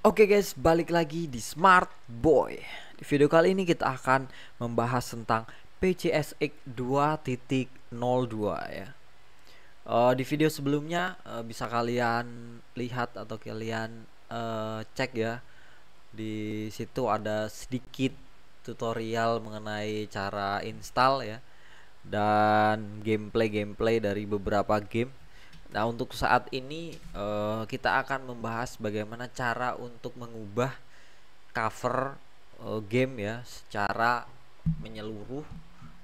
Oke okay guys, balik lagi di Smart Boy. Di video kali ini kita akan membahas tentang PCSX 2.02 ya. Uh, di video sebelumnya uh, bisa kalian lihat atau kalian uh, cek ya. Di situ ada sedikit tutorial mengenai cara install ya dan gameplay-gameplay dari beberapa game Nah, untuk saat ini uh, kita akan membahas bagaimana cara untuk mengubah cover uh, game ya secara menyeluruh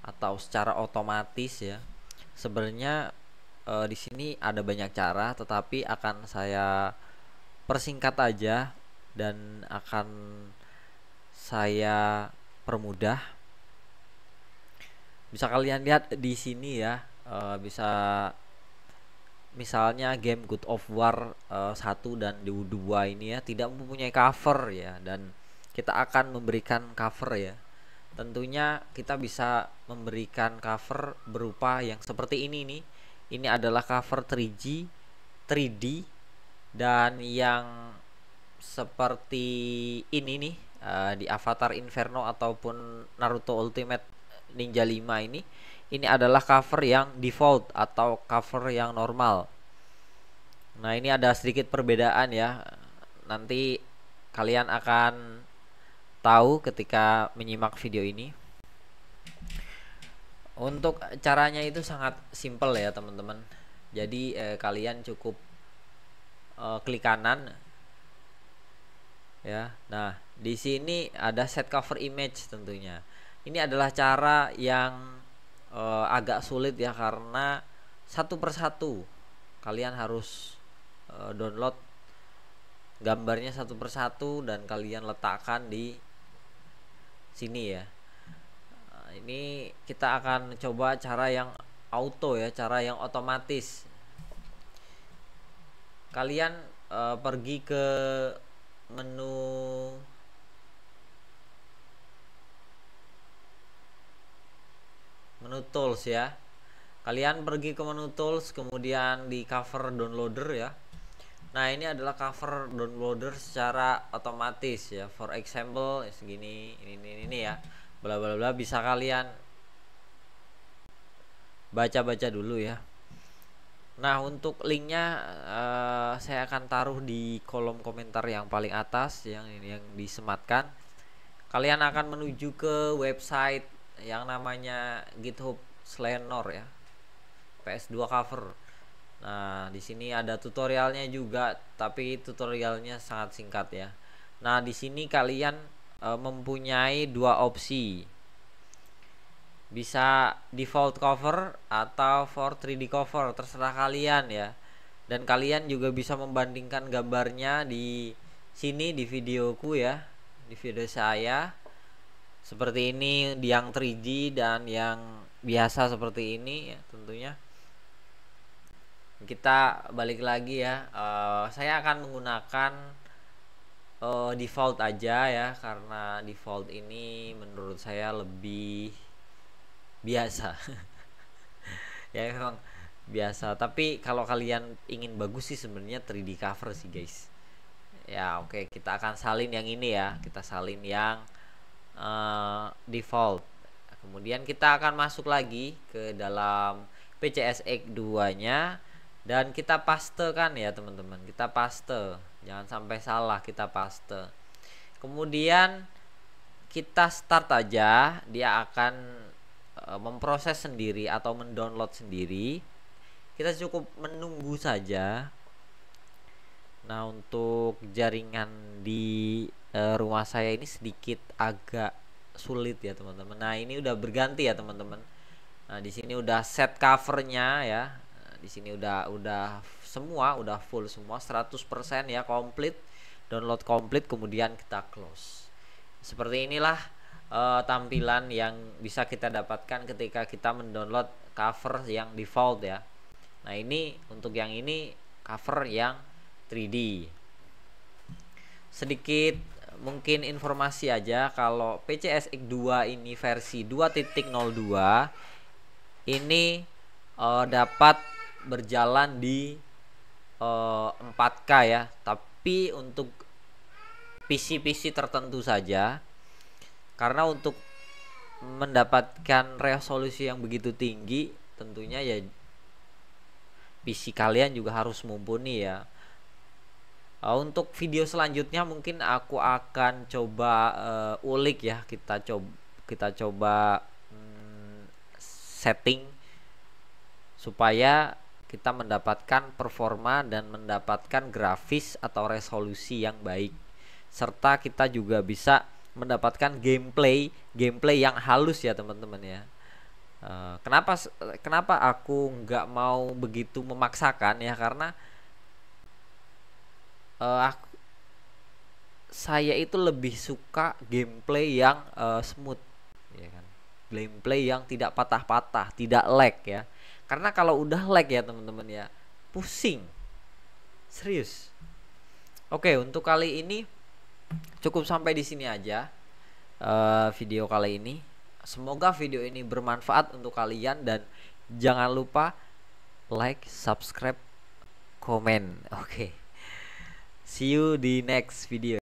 atau secara otomatis ya. Sebenarnya uh, di sini ada banyak cara, tetapi akan saya persingkat aja dan akan saya permudah. Bisa kalian lihat di sini ya, uh, bisa misalnya game Good of War uh, eh, 1 dan dua ini ya tidak mempunyai cover ya dan kita akan memberikan cover ya. Tentunya kita bisa memberikan cover berupa yang seperti ini nih. Ini adalah cover 3G 3D dan yang seperti ini nih uh, di Avatar Inferno ataupun Naruto Ultimate Ninja 5 ini ini adalah cover yang default atau cover yang normal nah ini ada sedikit perbedaan ya nanti kalian akan tahu ketika menyimak video ini untuk caranya itu sangat simple ya teman-teman jadi eh, kalian cukup eh, klik kanan ya nah di sini ada set cover image tentunya ini adalah cara yang uh, agak sulit ya karena satu persatu kalian harus uh, download gambarnya satu persatu dan kalian letakkan di sini ya nah, ini kita akan coba cara yang auto ya cara yang otomatis kalian uh, pergi ke menu tools ya kalian pergi ke menu tools kemudian di cover downloader ya nah ini adalah cover downloader secara otomatis ya for example ya, segini ini ini, ini ya bla bla bla bisa kalian baca-baca dulu ya Nah untuk linknya uh, saya akan taruh di kolom komentar yang paling atas yang yang disematkan. Kalian akan menuju ke website yang namanya GitHub Slenor ya. PS2 cover. Nah, di sini ada tutorialnya juga, tapi tutorialnya sangat singkat ya. Nah, di sini kalian e, mempunyai dua opsi. Bisa default cover atau for 3D cover, terserah kalian ya. Dan kalian juga bisa membandingkan gambarnya di sini di videoku ya, di video saya seperti ini yang 3G dan yang biasa seperti ini ya tentunya kita balik lagi ya uh, saya akan menggunakan uh, default aja ya karena default ini menurut saya lebih biasa ya memang biasa tapi kalau kalian ingin bagus sih sebenarnya 3D cover sih guys ya oke okay, kita akan salin yang ini ya kita salin yang Eh, default kemudian kita akan masuk lagi ke dalam PCSX 2 nya dan kita paste kan ya teman-teman kita paste jangan sampai salah kita paste kemudian kita start aja dia akan eh, memproses sendiri atau mendownload sendiri kita cukup menunggu saja nah untuk jaringan di Eh, rumah saya ini sedikit agak sulit ya teman-teman. Nah ini udah berganti ya teman-teman. Nah di sini udah set covernya ya. Eh, di sini udah udah semua udah full semua 100% ya komplit download komplit kemudian kita close. Seperti inilah uh, tampilan yang bisa kita dapatkan ketika kita mendownload cover yang default ya. Nah, ini untuk yang ini cover yang 3D. Sedikit mungkin informasi aja kalau PCSX 2 ini versi 2.02 ini uh, dapat berjalan di uh, eh, 4K ya, tapi untuk PC-PC tertentu saja. Karena untuk mendapatkan resolusi yang begitu tinggi tentunya ya PC kalian juga harus mumpuni ya Eh, untuk video selanjutnya mungkin aku akan coba uh, ulik ya kita coba kita coba mm, setting supaya kita mendapatkan performa dan mendapatkan grafis atau resolusi yang baik serta kita juga bisa mendapatkan gameplay gameplay yang halus ya teman-teman ya uh, kenapa kenapa aku nggak mau begitu memaksakan ya karena uh, eh, aku, saya itu lebih suka gameplay yang uh, smooth ya kan gameplay yang tidak patah-patah tidak lag ya karena kalau udah lag ya teman-teman ya pusing serius oke untuk kali ini cukup sampai di sini aja uh, video kali ini semoga video ini bermanfaat untuk kalian dan jangan lupa like subscribe komen oke okay. See you di next video.